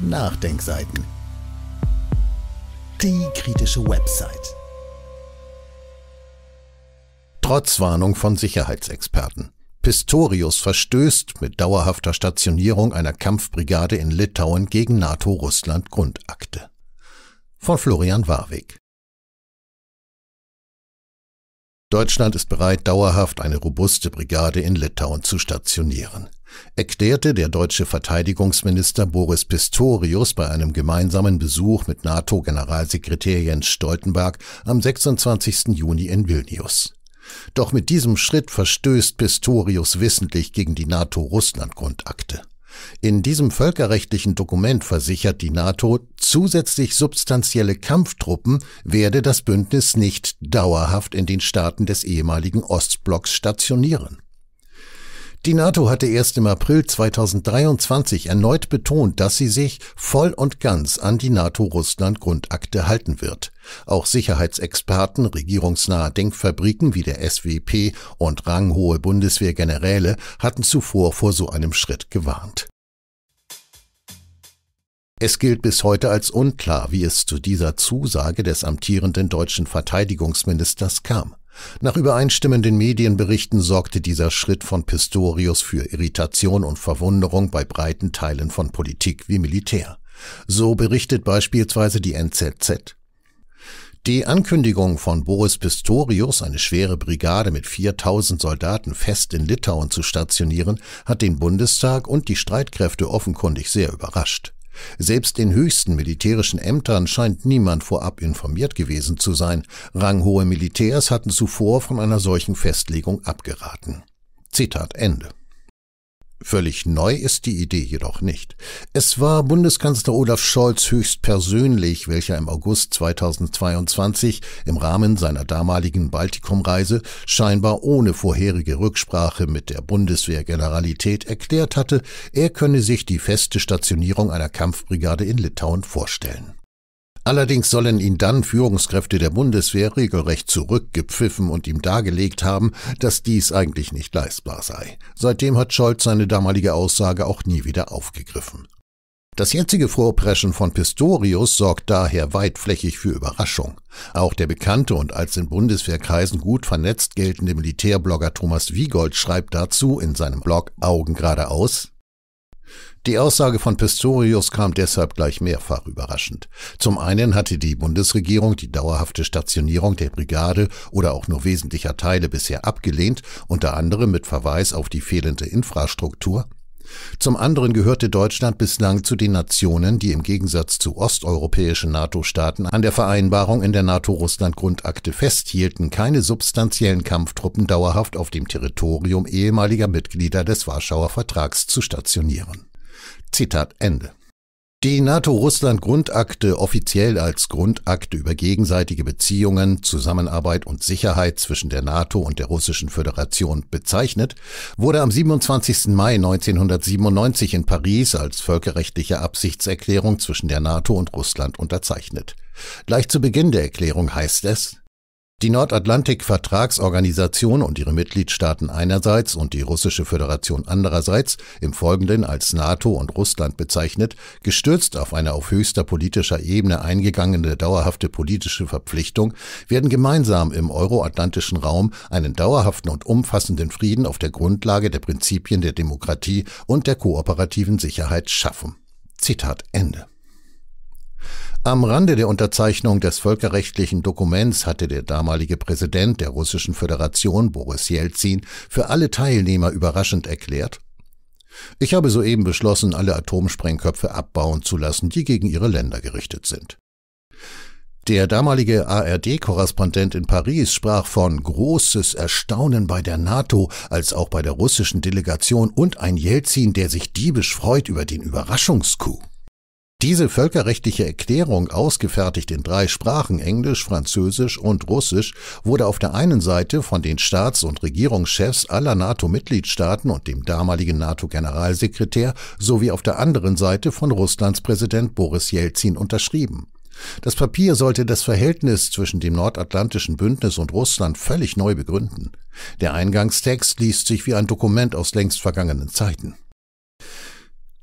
Nachdenkseiten. Die kritische Website. Trotz Warnung von Sicherheitsexperten. Pistorius verstößt mit dauerhafter Stationierung einer Kampfbrigade in Litauen gegen NATO-Russland Grundakte. Von Florian Warwick. Deutschland ist bereit, dauerhaft eine robuste Brigade in Litauen zu stationieren, erklärte der deutsche Verteidigungsminister Boris Pistorius bei einem gemeinsamen Besuch mit NATO-Generalsekretär Jens Stoltenberg am 26. Juni in Vilnius. Doch mit diesem Schritt verstößt Pistorius wissentlich gegen die NATO-Russland-Grundakte. In diesem völkerrechtlichen Dokument versichert die NATO, zusätzlich substanzielle Kampftruppen werde das Bündnis nicht dauerhaft in den Staaten des ehemaligen Ostblocks stationieren. Die NATO hatte erst im April 2023 erneut betont, dass sie sich voll und ganz an die NATO-Russland-Grundakte halten wird. Auch Sicherheitsexperten, regierungsnahe Denkfabriken wie der SWP und ranghohe Bundeswehrgeneräle hatten zuvor vor so einem Schritt gewarnt. Es gilt bis heute als unklar, wie es zu dieser Zusage des amtierenden deutschen Verteidigungsministers kam. Nach übereinstimmenden Medienberichten sorgte dieser Schritt von Pistorius für Irritation und Verwunderung bei breiten Teilen von Politik wie Militär. So berichtet beispielsweise die NZZ. Die Ankündigung von Boris Pistorius, eine schwere Brigade mit 4000 Soldaten fest in Litauen zu stationieren, hat den Bundestag und die Streitkräfte offenkundig sehr überrascht. Selbst den höchsten militärischen Ämtern scheint niemand vorab informiert gewesen zu sein. Ranghohe Militärs hatten zuvor von einer solchen Festlegung abgeraten. Zitat Ende. Völlig neu ist die Idee jedoch nicht. Es war Bundeskanzler Olaf Scholz höchstpersönlich, welcher im August 2022 im Rahmen seiner damaligen Baltikumreise scheinbar ohne vorherige Rücksprache mit der Bundeswehrgeneralität erklärt hatte, er könne sich die feste Stationierung einer Kampfbrigade in Litauen vorstellen. Allerdings sollen ihn dann Führungskräfte der Bundeswehr regelrecht zurückgepfiffen und ihm dargelegt haben, dass dies eigentlich nicht leistbar sei. Seitdem hat Scholz seine damalige Aussage auch nie wieder aufgegriffen. Das jetzige Vorpreschen von Pistorius sorgt daher weitflächig für Überraschung. Auch der bekannte und als in Bundeswehrkreisen gut vernetzt geltende Militärblogger Thomas Wiegold schreibt dazu in seinem Blog Augen geradeaus die Aussage von Pistorius kam deshalb gleich mehrfach überraschend. Zum einen hatte die Bundesregierung die dauerhafte Stationierung der Brigade oder auch nur wesentlicher Teile bisher abgelehnt, unter anderem mit Verweis auf die fehlende Infrastruktur. Zum anderen gehörte Deutschland bislang zu den Nationen, die im Gegensatz zu osteuropäischen NATO-Staaten an der Vereinbarung in der NATO-Russland-Grundakte festhielten, keine substanziellen Kampftruppen dauerhaft auf dem Territorium ehemaliger Mitglieder des Warschauer Vertrags zu stationieren. Zitat Ende. Die NATO-Russland-Grundakte offiziell als Grundakte über gegenseitige Beziehungen, Zusammenarbeit und Sicherheit zwischen der NATO und der Russischen Föderation bezeichnet, wurde am 27. Mai 1997 in Paris als völkerrechtliche Absichtserklärung zwischen der NATO und Russland unterzeichnet. Gleich zu Beginn der Erklärung heißt es, die Nordatlantik-Vertragsorganisation und ihre Mitgliedstaaten einerseits und die Russische Föderation andererseits, im Folgenden als NATO und Russland bezeichnet, gestürzt auf eine auf höchster politischer Ebene eingegangene dauerhafte politische Verpflichtung, werden gemeinsam im euroatlantischen Raum einen dauerhaften und umfassenden Frieden auf der Grundlage der Prinzipien der Demokratie und der kooperativen Sicherheit schaffen. Zitat Ende. Am Rande der Unterzeichnung des völkerrechtlichen Dokuments hatte der damalige Präsident der Russischen Föderation Boris Jelzin für alle Teilnehmer überraschend erklärt, ich habe soeben beschlossen, alle Atomsprengköpfe abbauen zu lassen, die gegen ihre Länder gerichtet sind. Der damalige ARD-Korrespondent in Paris sprach von großes Erstaunen bei der NATO als auch bei der russischen Delegation und ein Jelzin, der sich diebisch freut über den Überraschungskuh. Diese völkerrechtliche Erklärung, ausgefertigt in drei Sprachen Englisch, Französisch und Russisch, wurde auf der einen Seite von den Staats- und Regierungschefs aller NATO-Mitgliedstaaten und dem damaligen NATO-Generalsekretär sowie auf der anderen Seite von Russlands Präsident Boris Jelzin unterschrieben. Das Papier sollte das Verhältnis zwischen dem Nordatlantischen Bündnis und Russland völlig neu begründen. Der Eingangstext liest sich wie ein Dokument aus längst vergangenen Zeiten.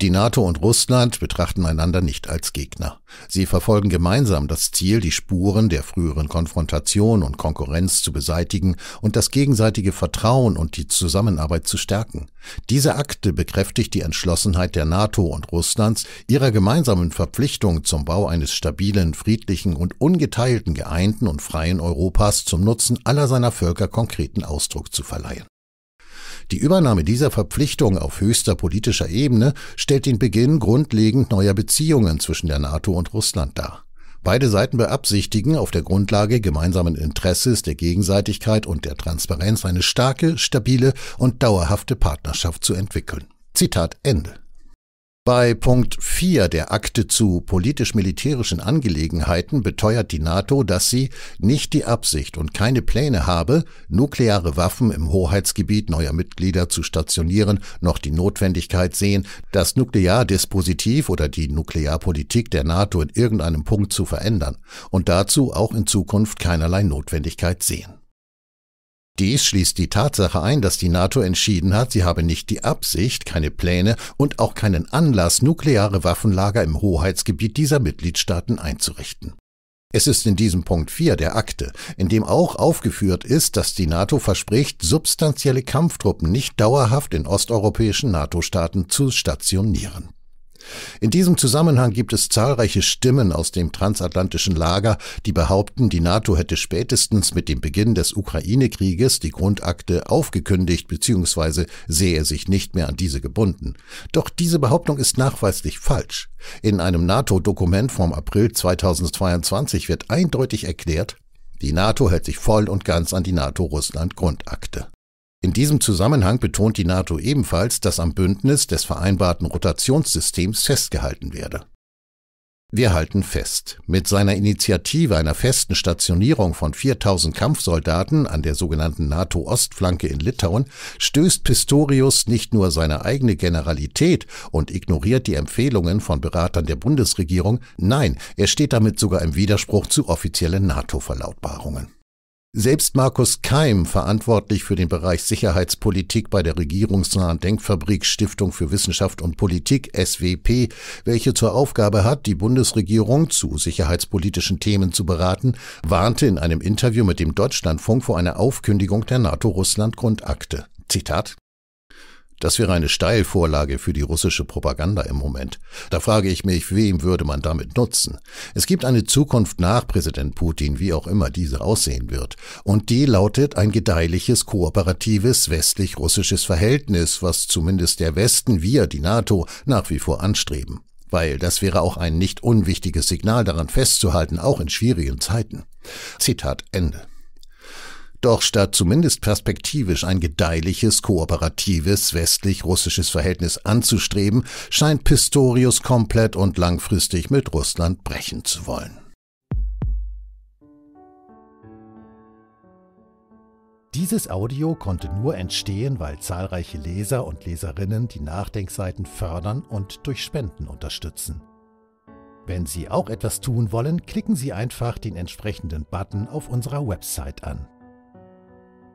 Die NATO und Russland betrachten einander nicht als Gegner. Sie verfolgen gemeinsam das Ziel, die Spuren der früheren Konfrontation und Konkurrenz zu beseitigen und das gegenseitige Vertrauen und die Zusammenarbeit zu stärken. Diese Akte bekräftigt die Entschlossenheit der NATO und Russlands, ihrer gemeinsamen Verpflichtung zum Bau eines stabilen, friedlichen und ungeteilten geeinten und freien Europas zum Nutzen aller seiner Völker konkreten Ausdruck zu verleihen. Die Übernahme dieser Verpflichtung auf höchster politischer Ebene stellt den Beginn grundlegend neuer Beziehungen zwischen der NATO und Russland dar. Beide Seiten beabsichtigen, auf der Grundlage gemeinsamen Interesses, der Gegenseitigkeit und der Transparenz eine starke, stabile und dauerhafte Partnerschaft zu entwickeln. Zitat Ende. Bei Punkt 4 der Akte zu politisch-militärischen Angelegenheiten beteuert die NATO, dass sie nicht die Absicht und keine Pläne habe, nukleare Waffen im Hoheitsgebiet neuer Mitglieder zu stationieren, noch die Notwendigkeit sehen, das Nukleardispositiv oder die Nuklearpolitik der NATO in irgendeinem Punkt zu verändern und dazu auch in Zukunft keinerlei Notwendigkeit sehen. Dies schließt die Tatsache ein, dass die NATO entschieden hat, sie habe nicht die Absicht, keine Pläne und auch keinen Anlass, nukleare Waffenlager im Hoheitsgebiet dieser Mitgliedstaaten einzurichten. Es ist in diesem Punkt 4 der Akte, in dem auch aufgeführt ist, dass die NATO verspricht, substanzielle Kampftruppen nicht dauerhaft in osteuropäischen NATO-Staaten zu stationieren. In diesem Zusammenhang gibt es zahlreiche Stimmen aus dem transatlantischen Lager, die behaupten, die NATO hätte spätestens mit dem Beginn des Ukraine-Krieges die Grundakte aufgekündigt bzw. sehe sich nicht mehr an diese gebunden. Doch diese Behauptung ist nachweislich falsch. In einem NATO-Dokument vom April 2022 wird eindeutig erklärt, die NATO hält sich voll und ganz an die NATO-Russland-Grundakte. In diesem Zusammenhang betont die NATO ebenfalls, dass am Bündnis des vereinbarten Rotationssystems festgehalten werde. Wir halten fest, mit seiner Initiative einer festen Stationierung von 4000 Kampfsoldaten an der sogenannten NATO-Ostflanke in Litauen stößt Pistorius nicht nur seine eigene Generalität und ignoriert die Empfehlungen von Beratern der Bundesregierung, nein, er steht damit sogar im Widerspruch zu offiziellen NATO-Verlautbarungen. Selbst Markus Keim, verantwortlich für den Bereich Sicherheitspolitik bei der regierungsnahen Denkfabrik Stiftung für Wissenschaft und Politik SWP, welche zur Aufgabe hat, die Bundesregierung zu sicherheitspolitischen Themen zu beraten, warnte in einem Interview mit dem Deutschlandfunk vor einer Aufkündigung der NATO-Russland-Grundakte. Zitat das wäre eine Steilvorlage für die russische Propaganda im Moment. Da frage ich mich, wem würde man damit nutzen? Es gibt eine Zukunft nach Präsident Putin, wie auch immer diese aussehen wird. Und die lautet ein gedeihliches, kooperatives, westlich-russisches Verhältnis, was zumindest der Westen, wir, die NATO, nach wie vor anstreben weil das wäre auch ein nicht unwichtiges Signal daran festzuhalten, auch in schwierigen Zeiten. Zitat Ende. Doch statt zumindest perspektivisch ein gedeihliches, kooperatives, westlich-russisches Verhältnis anzustreben, scheint Pistorius komplett und langfristig mit Russland brechen zu wollen. Dieses Audio konnte nur entstehen, weil zahlreiche Leser und Leserinnen die Nachdenkseiten fördern und durch Spenden unterstützen. Wenn Sie auch etwas tun wollen, klicken Sie einfach den entsprechenden Button auf unserer Website an.